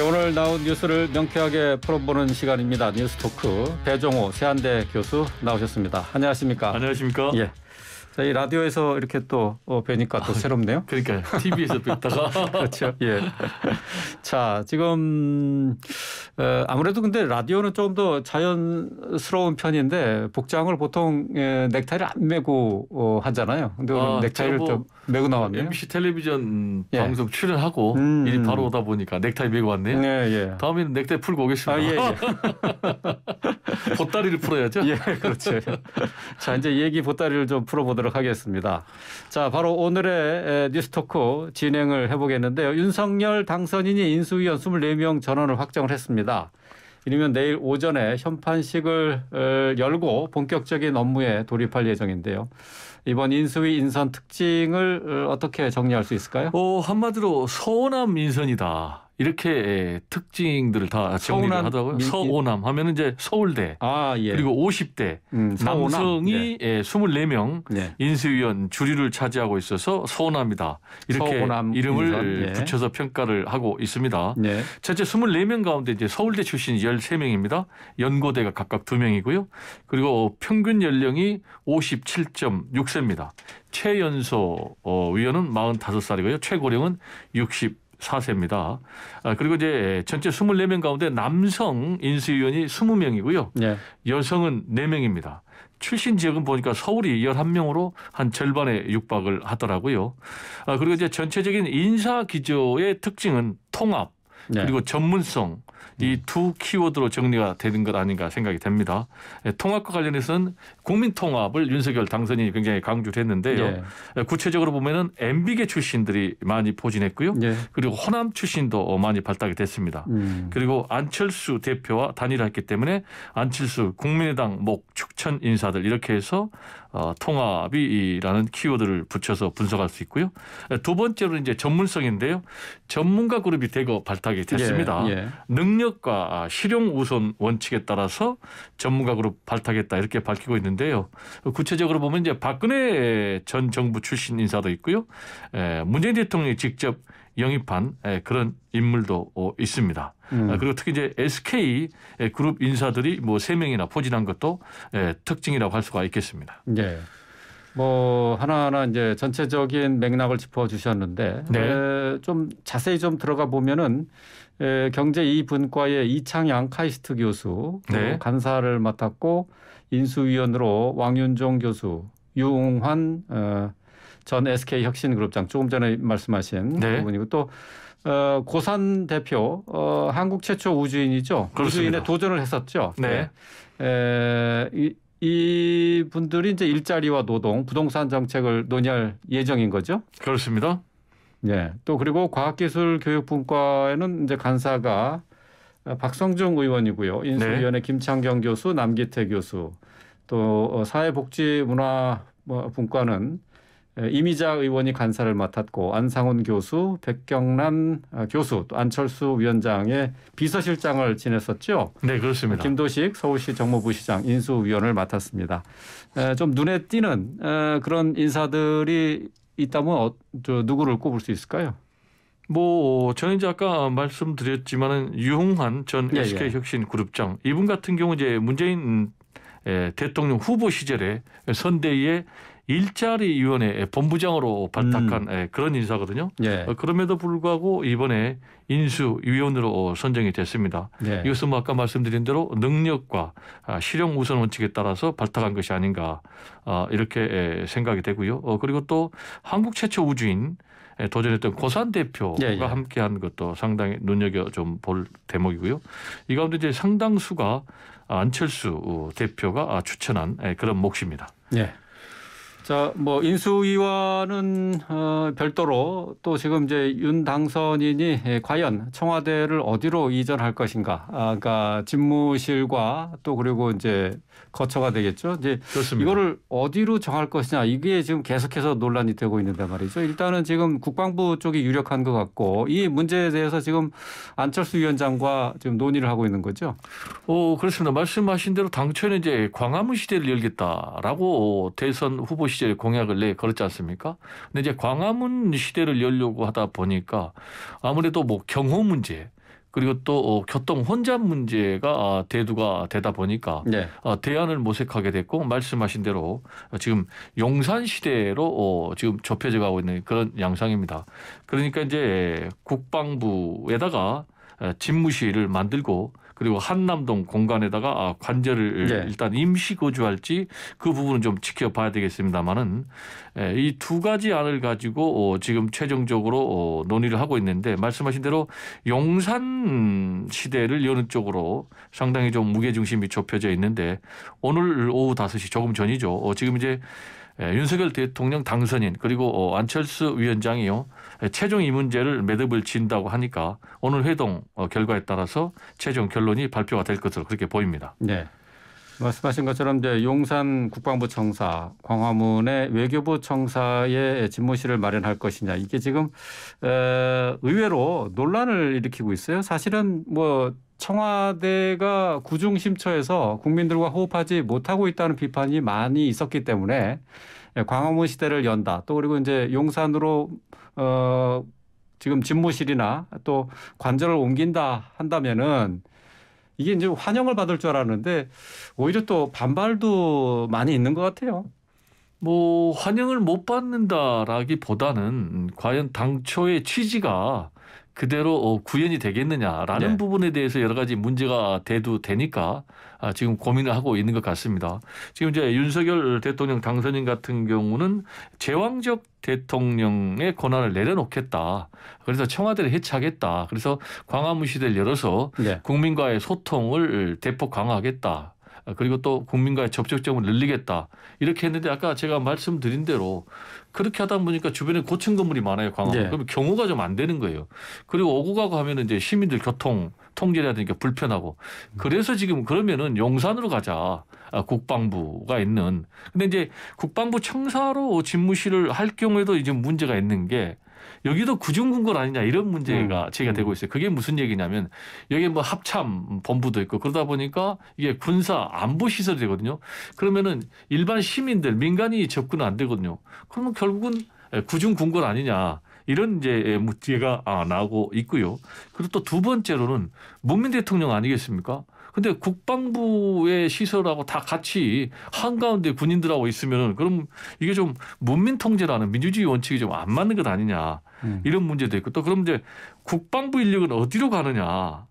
네, 오늘 나온 뉴스를 명쾌하게 풀어보는 시간입니다. 뉴스토크 배종호 세안대 교수 나오셨습니다. 안녕하십니까? 안녕하십니까? 예. 자, 이 라디오에서 이렇게 또 어, 뵈니까 또 아, 새롭네요. 그러니까요. TV에서 뵙다가. 그렇죠. 예. 자, 지금 어, 아무래도 근데 라디오는 조금 더 자연스러운 편인데 복장을 보통 예, 넥타이를 안 메고 어, 하잖아요. 근데 오늘 아, 넥타이를 뭐 메고 나왔네요. MBC 텔레비전 예. 방송 출연하고 음, 음. 일이 바로 오다 보니까 넥타이 메고 왔네요. 예, 예. 다음에는 넥타이 풀고 오겠습니다. 아, 예, 예. 보따리를 풀어야죠. 예, 그렇죠. 자, 이제 얘기 보따리를 좀 풀어보도록 하겠습니다. 자, 바로 오늘의 뉴스토크 진행을 해보겠는데요. 윤석열 당선인이 인수위원 24명 전원을 확정을 했습니다. 이르면 내일 오전에 현판식을 어, 열고 본격적인 업무에 돌입할 예정인데요. 이번 인수위 인선 특징을 어, 어떻게 정리할 수 있을까요? 어, 한마디로 서운함 인선이다. 이렇게 특징들을 다 정리를 하더라고요. 서오남 하면 이제 서울대 아, 예. 그리고 50대 음, 남성이 예. 예, 24명 예. 인수위원 주류를 차지하고 있어서 서오남이다. 이렇게 서오남 이름을 예. 붙여서 평가를 하고 있습니다. 예. 전체 24명 가운데 이제 서울대 출신이 13명입니다. 연고대가 각각 2명이고요. 그리고 평균 연령이 57.6세입니다. 최연소 어, 위원은 45살이고요. 최고령은 60. 사세입니다. 아, 그리고 이제 전체 24명 가운데 남성 인수위원이 20명이고요. 네. 여성은 4명입니다. 출신 지역은 보니까 서울이 11명으로 한 절반에 육박을 하더라고요. 아, 그리고 이제 전체적인 인사 기조의 특징은 통합, 네. 그리고 전문성, 이두 키워드로 정리가 되는 것 아닌가 생각이 됩니다. 예, 통합과 관련해서는 국민통합을 윤석열 당선인이 굉장히 강조를 했는데요. 예. 구체적으로 보면은 MB계 출신들이 많이 포진했고요. 예. 그리고 호남 출신도 많이 발탁이 됐습니다. 음. 그리고 안철수 대표와 단일화했기 때문에 안철수 국민의당 목 축천 인사들 이렇게 해서 어, 통합이라는 키워드를 붙여서 분석할 수 있고요. 예, 두번째로 이제 전문성인데요. 전문가 그룹이 대거 발탁이 됐습니다. 예. 예. 능력 타격과 아, 실용 우선 원칙에 따라서 전문가 그룹 발탁했다 이렇게 밝히고 있는데요. 그 구체적으로 보면 이제 박근혜 전 정부 출신 인사도 있고요. 문재인 대통령이 직접 영입한 그런 인물도 어, 있습니다. 음. 아, 그리고 특히 이제 SK 그룹 인사들이 뭐 세 명이나 포진한 것도 특징이라고 할 수가 있겠습니다. 네. 뭐 하나하나 이제 전체적인 맥락을 짚어 주셨는데 네. 좀 자세히 좀 들어가 보면은 에, 예, 경제 이분과의 이창양 카이스트 교수 네. 간사를 맡았고 인수위원으로 왕윤종 교수, 유홍환 어, 전 SK 혁신그룹장 조금 전에 말씀하신 네. 부분이고 또 어, 고산 대표 어, 한국 최초 우주인이죠. 그렇습니다. 우주인에 도전을 했었죠. 네. 네. 예, 에, 예, 이, 이 분들이 이제 일자리와 노동, 부동산 정책을 논의할 예정인 거죠? 그렇습니다. 예. 또 그리고 과학기술교육분과에는 이제 간사가 어, 박성중 의원이고요. 네. 인수위원회 네. 김창경 교수, 남기태 교수, 또 어, 사회복지문화분과는 이미자 의원이 간사를 맡았고 안상훈 교수, 백경란 아, 교수, 또 안철수 위원장의 비서실장을 지냈었죠. 네, 그렇습니다. 김도식 서울시 정무부 시장 인수위원을 맡았습니다. 좀 눈에 띄는 그런 인사들이 있다면 어, 저 누구를 꼽을 수 있을까요? 뭐 저는 이제 아까 말씀드렸지만은 유홍한 전 예, SK 예. 혁신 그룹장 이분 같은 경우 이제 문재인 예, 대통령 후보 시절에 선대위에 일자리위원회 본부장으로 발탁한 음. 예, 그런 인사거든요. 예. 어, 그럼에도 불구하고 이번에 인수위원으로 선정이 됐습니다. 예. 이것은 뭐 아까 말씀드린 대로 능력과 아, 실용 우선 원칙에 따라서 발탁한 것이 아닌가 아, 이렇게 예, 생각이 되고요. 어, 그리고 또 한국 최초 우주인 예, 도전했던 고산 대표가 예, 예. 함께한 것도 상당히 눈여겨 좀 볼 대목이고요. 이 가운데 이제 상당수가 안철수 어, 대표가 아, 추천한 그런 몫입니다. 예. 자, 뭐인수위와는 어, 별도로 또 지금 이제 윤 당선인이 예, 과연 청와대를 어디로 이전할 것인가, 아까 그러니까 집무실과 또 그리고 이제 거처가 되겠죠. 이제 그렇습니다. 이거를 어디로 정할 것이냐 이게 지금 계속해서 논란이 되고 있는데 말이죠. 일단은 지금 국방부 쪽이 유력한 것 같고 이 문제에 대해서 지금 안철수 위원장과 지금 논의를 하고 있는 거죠. 어 그렇습니다. 말씀하신 대로 당초에는 이제 광화문 시대를 열겠다라고 대선 후보 시절 에 공약을 내 걸었지 않습니까? 근데 이제 광화문 시대를 열려고 하다 보니까 아무래도 뭐 경호 문제 그리고 또 어, 교통 혼잡 문제가 아, 대두가 되다 보니까 네. 어, 대안을 모색하게 됐고 말씀하신 대로 지금 용산 시대로 어, 지금 좁혀져 가고 있는 그런 양상입니다. 그러니까 이제 국방부에다가 집무실을 만들고 그리고 한남동 공간에다가 아, 관절을 네. 일단 임시 거주할지 그 부분은 좀 지켜봐야 되겠습니다만은 예, 이두 가지 안을 가지고 어, 지금 최종적으로 어, 논의를 하고 있는데 말씀하신 대로 용산 시대를 여는 쪽으로 상당히 좀 무게 중심이 좁혀져 있는데 오늘 오후 5시 조금 전이죠. 어, 지금 이제 예, 윤석열 대통령 당선인 그리고 어, 안철수 위원장이요 예, 최종 이 문제를 매듭을 진다고 하니까 오늘 회동 어, 결과에 따라서 최종 결론이 발표가 될 것으로 그렇게 보입니다. 네. 말씀하신 것처럼 이제 용산 국방부 청사, 광화문의 외교부 청사의 집무실을 마련할 것이냐 이게 지금 의외로 논란을 일으키고 있어요. 사실은 뭐 청와대가 구중심처에서 국민들과 호흡하지 못하고 있다는 비판이 많이 있었기 때문에 광화문 시대를 연다. 또 그리고 이제 용산으로 어 지금 집무실이나 또 관절을 옮긴다 한다면은 이게 이제 환영을 받을 줄 알았는데 오히려 또 반발도 많이 있는 것 같아요. 뭐 환영을 못 받는다라기보다는 과연 당초의 취지가 그대로 어, 구현이 되겠느냐라는 네. 부분에 대해서 여러 가지 문제가 돼도 되니까 아, 지금 고민을 하고 있는 것 같습니다. 지금 이제 윤석열 대통령 당선인 같은 경우는 제왕적 대통령의 권한을 내려놓겠다. 그래서 청와대를 해체하겠다. 그래서 광화문시대를 열어서 네. 국민과의 소통을 대폭 강화하겠다. 아, 그리고 또 국민과의 접촉점을 늘리겠다. 이렇게 했는데 아까 제가 말씀드린 대로 그렇게 하다 보니까 주변에 고층 건물이 많아요, 광화문. 네. 그럼 경우가좀 안 되는 거예요. 그리고 오고 가고 하면은 이제 시민들 교통 통제해야 되니까 불편하고. 그래서 지금 그러면은 용산으로 가자. 아, 국방부가 있는. 근데 이제 국방부 청사로 집무실을 할 경우에도 이제 문제가 있는 게 여기도 구중군궐 아니냐 이런 문제가 음. 제기가 되고 음. 있어요. 그게 무슨 얘기냐면 여기 뭐 합참 본부도 있고 그러다 보니까 이게 군사 안보 시설이 되거든요. 그러면은 일반 시민들 민간이 접근 안 되거든요. 그러면 결국은 구중군궐 아니냐 이런 이제 문제가 아, 나고 있고요. 그리고 또 두 번째로는 문민 대통령 아니겠습니까? 근데 국방부의 시설하고 다 같이 한가운데 군인들하고 있으면 은 그럼 이게 좀 문민 통제라는 민주주의 원칙이 좀 안 맞는 것 아니냐. 음. 이런 문제도 있고 또 그럼 이제 국방부 인력은 어디로 가느냐.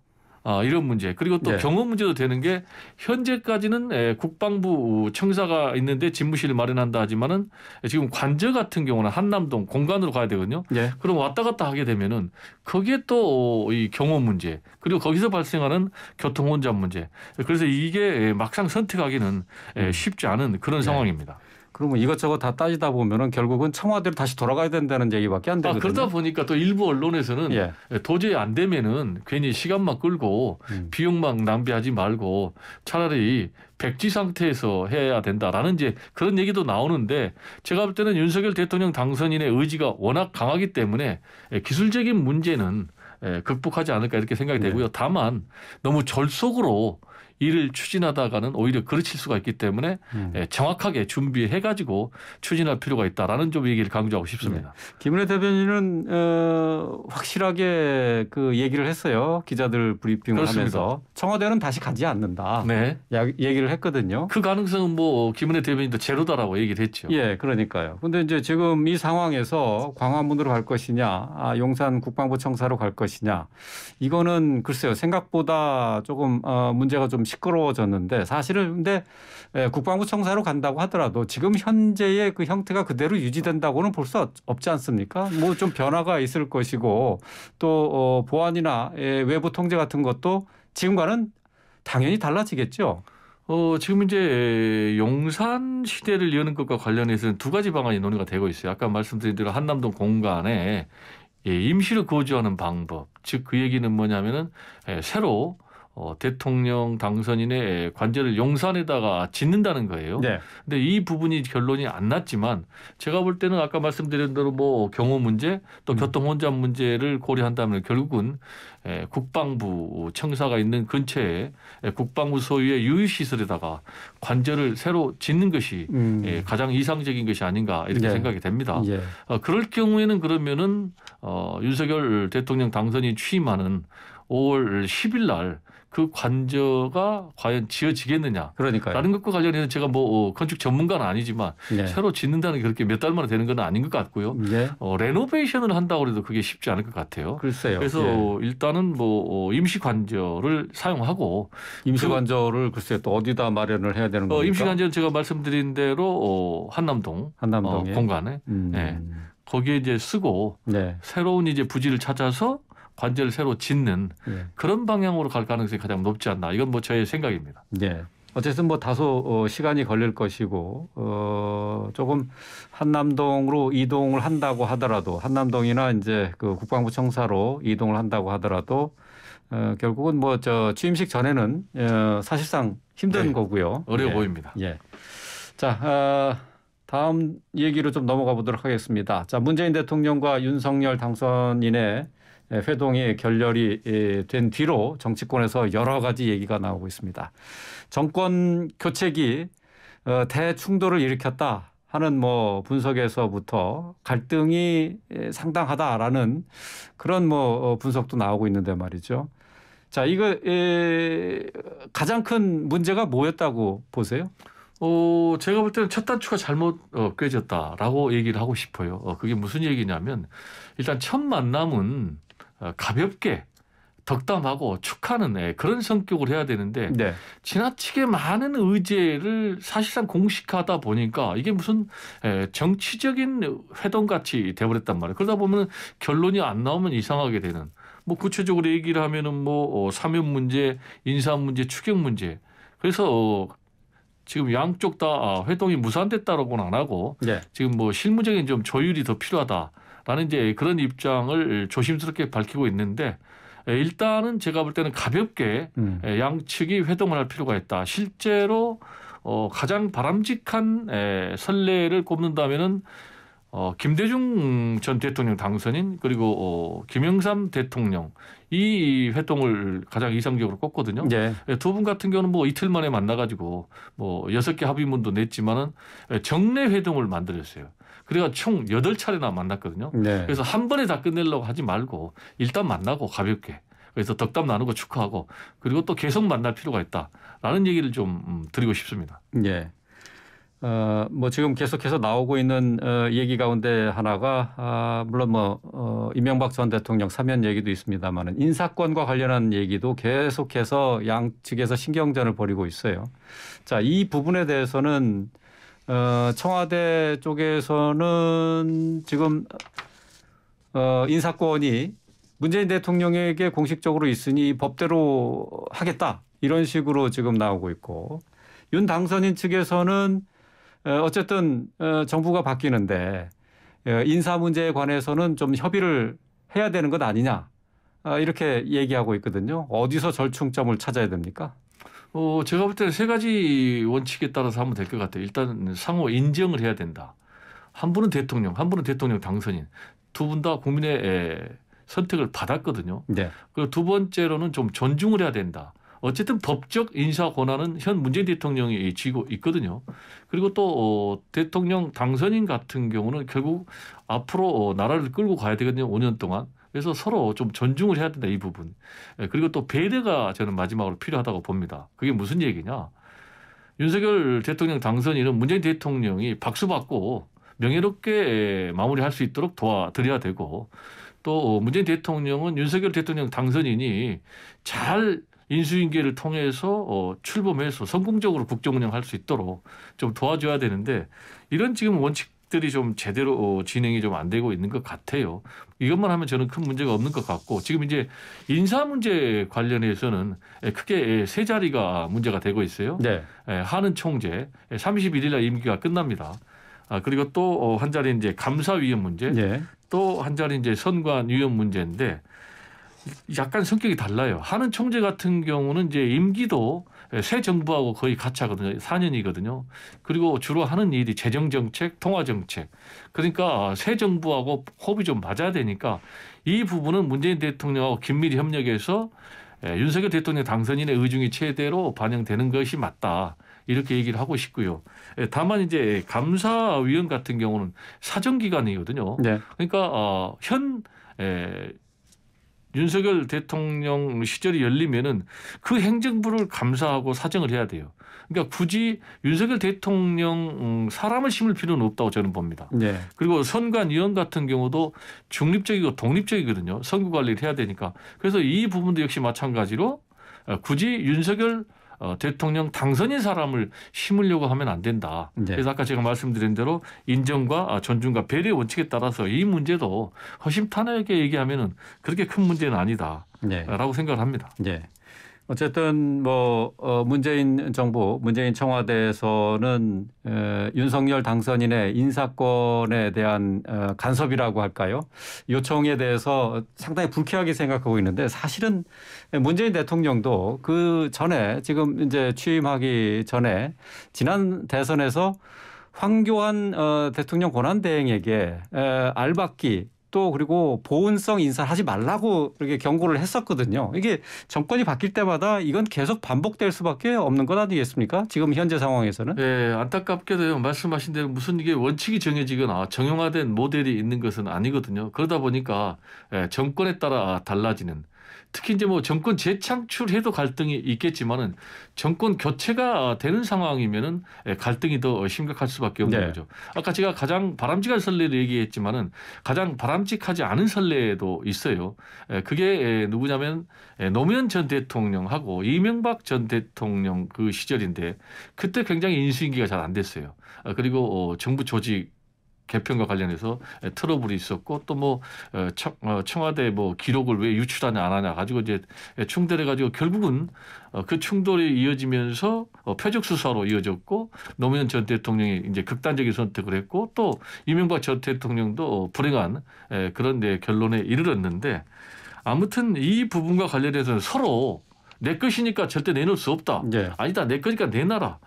아, 이런 문제 그리고 또 예. 경험 문제도 되는 게 현재까지는 에, 국방부 청사가 있는데 집무실 을 마련한다 하지만은 지금 관저 같은 경우는 한남동 공간으로 가야 되거든요. 예. 그럼 왔다 갔다 하게 되면은 거기에 또 이 경험 문제 그리고 거기서 발생하는 교통 혼잡 문제 그래서 이게 막상 선택하기는 음. 쉽지 않은 그런 네. 상황입니다. 그러면 뭐 이것저것 다 따지다 보면은 결국은 청와대로 다시 돌아가야 된다는 얘기밖에 안 아, 되거든요. 아, 그러다 보니까 또 일부 언론에서는 예. 도저히 안 되면은 괜히 시간만 끌고 음. 비용만 낭비하지 말고 차라리 백지 상태에서 해야 된다라는 이제 그런 얘기도 나오는데 제가 볼 때는 윤석열 대통령 당선인의 의지가 워낙 강하기 때문에 기술적인 문제는 예, 극복하지 않을까 이렇게 생각이 네. 되고요. 네. 다만 너무 절속으로 일을 추진하다가는 오히려 그르칠 수가 있기 때문에 음. 예, 정확하게 준비해 가지고 추진할 필요가 있다라는 좀 얘기를 강조하고 싶습니다. 네. 김은혜 대변인은 어, 확실하게 그 얘기를 했어요. 기자들 브리핑을 그렇습니다. 하면서 청와대는 다시 가지 않는다. 네. 야, 얘기를 했거든요. 그 가능성은 뭐 김은혜 대변인도 제로다라고 얘기를 했죠. 예, 그러니까요. 근데 이제 지금 이 상황에서 광화문으로 갈 것이냐, 아, 용산 국방부 청사로 갈 것이냐, 이거는 글쎄요 생각보다 조금 어, 문제가 좀 시끄러워졌는데 사실은 근데 예, 국방부 청사로 간다고 하더라도 지금 현재의 그 형태가 그대로 유지된다고는 볼 수 없지 않습니까? 뭐 좀 변화가 있을 것이고 또 어, 보안이나 예, 외부 통제 같은 것도 지금과는 당연히 달라지겠죠. 어, 지금 이제 용산 시대를 이어는 것과 관련해서는 두 가지 방안이 논의가 되고 있어요. 아까 말씀드린 대로 한남동 공간에 예, 임시로 거주하는 방법. 즉 그 얘기는 뭐냐면은 예, 새로 어, 대통령 당선인의 관절을 용산에다가 짓는다는 거예요. 네. 근데 이 부분이 결론이 안 났지만 제가 볼 때는 아까 말씀드린 대로 뭐 경호 문제 또 음. 교통 혼잡 문제를 고려한다면 결국은 에, 국방부 청사가 있는 근처에 에, 국방부 소유의 유휴시설에다가 관절을 새로 짓는 것이 음. 에, 예, 가장 이상적인 것이 아닌가 이렇게 네. 생각이 됩니다. 예. 어, 그럴 경우에는 그러면은 어, 윤석열 대통령 당선인 취임하는 5월 10일 날그 관저가 과연 지어지겠느냐. 그러니까 다른 것과 관련해서 제가 뭐 어, 건축 전문가는 아니지만 네. 새로 짓는다는 게 그렇게 몇 달 만에 되는 건 아닌 것 같고요. 네. 어, 레노베이션을 한다고 해도 그게 쉽지 않을 것 같아요. 글쎄요. 그래서 예. 일단은 뭐 어, 임시 관저를 사용하고 임시 관저를 글쎄 또 어디다 마련을 해야 되는 거예요? 어, 임시 관저는 제가 말씀드린 대로 어, 한남동, 한남동 어, 공간에 음. 네. 거기에 이제 쓰고 네. 새로운 이제 부지를 찾아서 관제를 새로 짓는 네. 그런 방향으로 갈 가능성이 가장 높지 않나. 이건 뭐 저의 생각입니다. 네. 어쨌든 뭐 다소 어, 시간이 걸릴 것이고 어, 조금 한남동으로 이동을 한다고 하더라도 한남동이나 이제 그 국방부 청사로 이동을 한다고 하더라도 어, 결국은 뭐 저 취임식 전에는 어, 사실상 힘든 네. 거고요. 어려워 예. 보입니다. 예. 자, 어, 다음 얘기로 좀 넘어가 보도록 하겠습니다. 자, 문재인 대통령과 윤석열 당선인의 예, 회동이 결렬이 예, 된 뒤로 정치권에서 여러 가지 얘기가 나오고 있습니다. 정권 교체기 어, 대충돌을 일으켰다 하는 뭐 분석에서부터 갈등이 예, 상당하다라는 그런 뭐 어, 분석도 나오고 있는데 말이죠. 자, 이거 가장 큰 문제가 뭐였다고 보세요? 어, 제가 볼 때는 첫 단추가 잘못 어, 꿰졌다라고 얘기를 하고 싶어요. 어, 그게 무슨 얘기냐면 일단 첫 만남은 어, 가볍게 덕담하고 축하는 예, 그런 성격을 해야 되는데 네. 지나치게 많은 의제를 사실상 공식하다 보니까 이게 무슨 예, 정치적인 회동같이 돼버렸단 말이에요. 그러다 보면 결론이 안 나오면 이상하게 되는 뭐 구체적으로 얘기를 하면은 뭐 어, 사면 문제, 인사 문제, 추경 문제 그래서 어, 지금 양쪽 다 아, 회동이 무산됐다라고는 안 하고 네. 지금 뭐 실무적인 좀 조율이 더 필요하다. 라는 이제 그런 입장을 조심스럽게 밝히고 있는데 일단은 제가 볼 때는 가볍게 음. 양측이 회동을 할 필요가 있다. 실제로 어, 가장 바람직한 선례를 꼽는다면은 어, 김대중 전 대통령 당선인 그리고 어, 김영삼 대통령 이 회동을 가장 이상적으로 꼽거든요. 네. 두분 같은 경우는 뭐 이틀 만에 만나가지고 뭐 여섯 개 합의문도 냈지만은 정례 회동을 만들었어요. 그래가 총 8차례나 만났거든요. 네. 그래서 한 번에 다 끝내려고 하지 말고 일단 만나고 가볍게 그래서 덕담 나누고 축하하고 그리고 또 계속 만날 필요가 있다라는 얘기를 좀 음, 드리고 싶습니다. 예. 어, 뭐 지금 계속해서 나오고 있는 어, 얘기 가운데 하나가 아, 물론 뭐 어, 이명박 전 대통령 사면 얘기도 있습니다만은 인사권과 관련한 얘기도 계속해서 양측에서 신경전을 벌이고 있어요. 자, 이 부분에 대해서는 어, 청와대 쪽에서는 지금 어, 인사권이 문재인 대통령에게 공식적으로 있으니 법대로 하겠다 이런 식으로 지금 나오고 있고 윤 당선인 측에서는 어, 어쨌든 어, 정부가 바뀌는데 어, 인사 문제에 관해서는 좀 협의를 해야 되는 것 아니냐 이렇게 얘기하고 있거든요. 어디서 절충점을 찾아야 됩니까? 어, 제가 볼 때는 세 가지 원칙에 따라서 하면 될 것 같아요. 일단 상호 인정을 해야 된다. 한 분은 대통령, 한 분은 대통령 당선인. 두 분 다 국민의 에, 선택을 받았거든요. 네. 그리고 두 번째로는 좀 존중을 해야 된다. 어쨌든 법적 인사 권한은 현 문재인 대통령이 쥐고 있거든요. 그리고 또 어, 대통령 당선인 같은 경우는 결국 앞으로 어, 나라를 끌고 가야 되거든요. 5년 동안. 그래서 서로 좀 존중을 해야 된다 이 부분. 예, 그리고 또 배려가 저는 마지막으로 필요하다고 봅니다. 그게 무슨 얘기냐? 윤석열 대통령 당선인은 문재인 대통령이 박수 받고 명예롭게 예, 마무리할 수 있도록 도와드려야 되고 또 문재인 대통령은 윤석열 대통령 당선인이 잘 인수인계를 통해서 어, 출범해서 성공적으로 국정 운영할 수 있도록 좀 도와줘야 되는데 이런 지금 원칙 정책들이 좀 제대로 어, 진행이 좀 안 되고 있는 것 같아요. 이것만 하면 저는 큰 문제가 없는 것 같고 지금 이제 인사 문제 관련해서는 예, 크게 예, 세 자리가 문제가 되고 있어요. 네. 예, 하는 총재 31일 날 임기가 끝납니다. 아 그리고 또한 어, 자리 이제 감사위원 문제, 네. 또한 자리 이제 선관위원 문제인데 약간 성격이 달라요. 하는 총재 같은 경우는 이제 임기도 예, 새 정부하고 거의 같이 하거든요. 4년이거든요. 그리고 주로 하는 일이 재정 정책, 통화 정책. 그러니까 새 정부하고 호흡이 좀 맞아야 되니까 이 부분은 문재인 대통령하고 긴밀히 협력해서 예, 윤석열 대통령 당선인의 의중이 최대로 반영되는 것이 맞다. 이렇게 얘기를 하고 싶고요. 예, 다만 이제 감사위원 같은 경우는 사정 기관이거든요. 네. 그러니까 어, 현 윤석열 대통령 시절이 열리면은 그 행정부를 감사하고 사정을 해야 돼요. 그러니까 굳이 윤석열 대통령 음, 사람을 심을 필요는 없다고 저는 봅니다. 네. 그리고 선관위원 같은 경우도 중립적이고 독립적이거든요. 선거 관리를 해야 되니까. 그래서 이 부분도 역시 마찬가지로 어, 굳이 윤석열 어, 대통령 당선인 사람을 심으려고 하면 안 된다. 네. 그래서 아까 제가 말씀드린 대로 인정과 아, 존중과 배려 의 원칙에 따라서 이 문제도 허심탄회하게 얘기하면은 그렇게 큰 문제는 아니다라고 네. 생각을 합니다. 네. 어쨌든 뭐 어, 문재인 정부, 문재인 청와대에서는 윤석열 당선인의 인사권에 대한 어, 간섭이라고 할까요? 요청에 대해서 상당히 불쾌하게 생각하고 있는데 사실은 문재인 대통령도 그 전에 지금 이제 취임하기 전에 지난 대선에서 황교안 어, 대통령 권한대행에게 알박기 또 그리고 보훈성 인사를 하지 말라고 이렇게 경고를 했었거든요. 이게 정권이 바뀔 때마다 이건 계속 반복될 수밖에 없는 것 아니겠습니까? 지금 현재 상황에서는. 예, 안타깝게도 말씀하신 대로 무슨 이게 원칙이 정해지거나 정형화된 모델이 있는 것은 아니거든요. 그러다 보니까 예, 정권에 따라 달라지는 특히 이제 뭐 정권 재창출해도 갈등이 있겠지만은 정권 교체가 되는 상황이면은 예, 갈등이 더 심각할 수밖에 없는 네. 거죠. 아까 제가 가장 바람직한 선례를 얘기했지만은 가장 바람직하지 않은 선례도 있어요. 예, 그게 예, 누구냐면 노무현 전 대통령하고 이명박 전 대통령 그 시절인데 그때 굉장히 인수인계가 잘 안 됐어요. 아, 그리고 어, 정부 조직 개편과 관련해서 트러블이 있었고 또뭐 어, 어, 청와대 뭐 기록을 왜 유출하냐 안 하냐 가지고 이제 충돌해 가지고 결국은 어, 그 충돌이 이어지면서 표적 수사로 이어졌고 노무현 전 대통령이 이제 극단적인 선택을 했고 또 이명박 전 대통령도 불행한 그런 데 결론에 이르렀는데 아무튼 이 부분과 관련해서는 서로 내 것이니까 절대 내놓을 수 없다. 네. 아니다 내 거니까 내놔라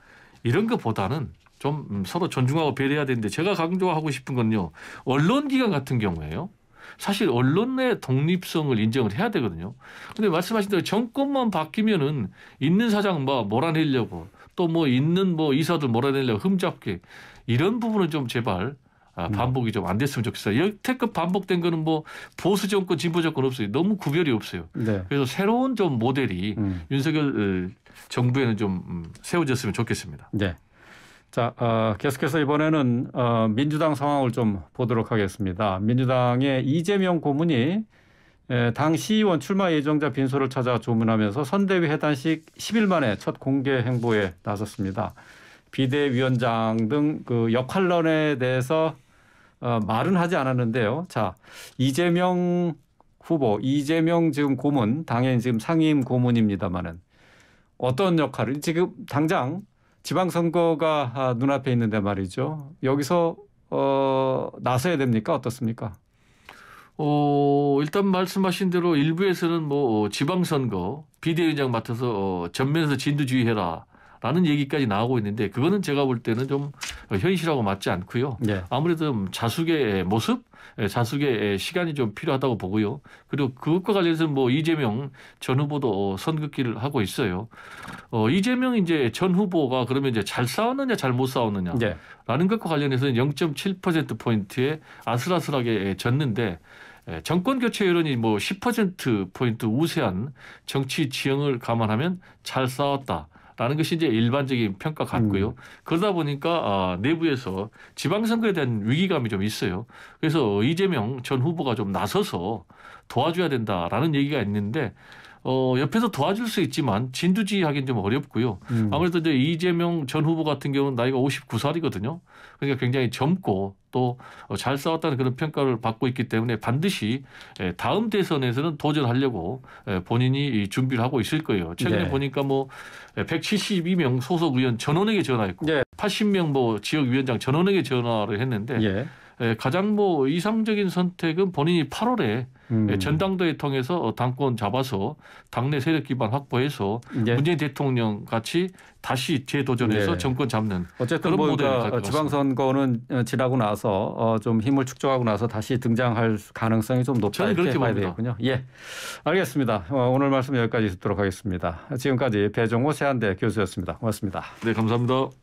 이런 것보다는 좀 음, 서로 존중하고 배려해야 되는데 제가 강조하고 싶은 건요. 언론기관 같은 경우에요. 사실 언론의 독립성을 인정을 해야 되거든요. 근데 말씀하신 대로 정권만 바뀌면은 있는 사장 뭐 몰아내려고 또 뭐 있는 뭐 이사들 몰아내려고 흠잡게 이런 부분은 좀 제발 아, 음. 반복이 좀 안 됐으면 좋겠어요. 여태껏 반복된 거는 뭐 보수 정권, 진보 정권 없어요. 너무 구별이 없어요. 네. 그래서 새로운 좀 모델이 음. 윤석열 어, 정부에는 좀 음, 세워졌으면 좋겠습니다. 네. 자, 어, 계속해서 이번에는 어, 민주당 상황을 좀 보도록 하겠습니다. 민주당의 이재명 고문이 에, 당 시의원 e 출마 예정자 빈소를 찾아 조문하면서 선대위 해단식 10일 만에 첫 공개 행보에 나섰습니다. 비대위원장 등 그 역할론에 대해서 어, 말은 하지 않았는데요. 자, 이재명 후보, 이재명 지금 고문, 당연히 지금 상임 고문입니다만은 어떤 역할을 지금 당장 지방선거가 아, 눈앞에 있는데 말이죠. 여기서 어, 나서야 됩니까? 어떻습니까? 어, 일단 말씀하신 대로 일부에서는 뭐 어, 지방선거 비대위원장 맡아서 어, 전면에서 진두지휘해라 라는 얘기까지 나오고 있는데 그거는 제가 볼 때는 좀 현실하고 맞지 않고요. 네. 아무래도 자숙의 모습, 예, 자숙의 시간이 좀 필요하다고 보고요. 그리고 그것과 관련해서는 뭐 이재명 전 후보도 선긋기를 하고 있어요. 어, 이재명 이제 전 후보가 그러면 이제 잘 싸웠느냐 잘 못 싸웠느냐 네. 라는 것과 관련해서는 0.7%포인트에 아슬아슬하게 졌는데 예, 정권 교체 여론이 뭐10% 포인트 우세한 정치 지형을 감안하면 잘 싸웠다. 라는 것이 이제 일반적인 평가 같고요. 음. 그러다 보니까 아, 내부에서 지방선거에 대한 위기감이 좀 있어요. 그래서 이재명 전 후보가 좀 나서서 도와줘야 된다라는 얘기가 있는데 어, 옆에서 도와줄 수 있지만 진두지휘하기는 좀 어렵고요. 음. 아무래도 이제 이재명 전 후보 같은 경우는 나이가 59살이거든요. 그러니까 굉장히 젊고 또잘 어, 싸웠다는 그런 평가를 받고 있기 때문에 반드시 예, 다음 대선에서는 도전하려고 예, 본인이 준비를 하고 있을 거예요. 최근에 네. 보니까 뭐 172명 예, 소속 의원 전원에게 전화했고 네. 80명 뭐 지역위원장 전원에게 전화를 했는데 네. 가장 뭐 이상적인 선택은 본인이 8월에 음. 예, 전당대회 통해서 당권 잡아서 당내 세력 기반 확보해서 예. 문재인 대통령 같이 다시 재도전해서 네. 정권 잡는 어쨌든 그런 뭐 모델 그러니까 지방선거는 어, 지나고 나서 어, 좀 힘을 축적하고 나서 다시 등장할 가능성이 좀 높다 저는 그렇게 봐야 되겠군요. 예, 알겠습니다. 어, 오늘 말씀 여기까지 듣도록 하겠습니다. 지금까지 배종호 세한대 교수였습니다. 고맙습니다. 네, 감사합니다.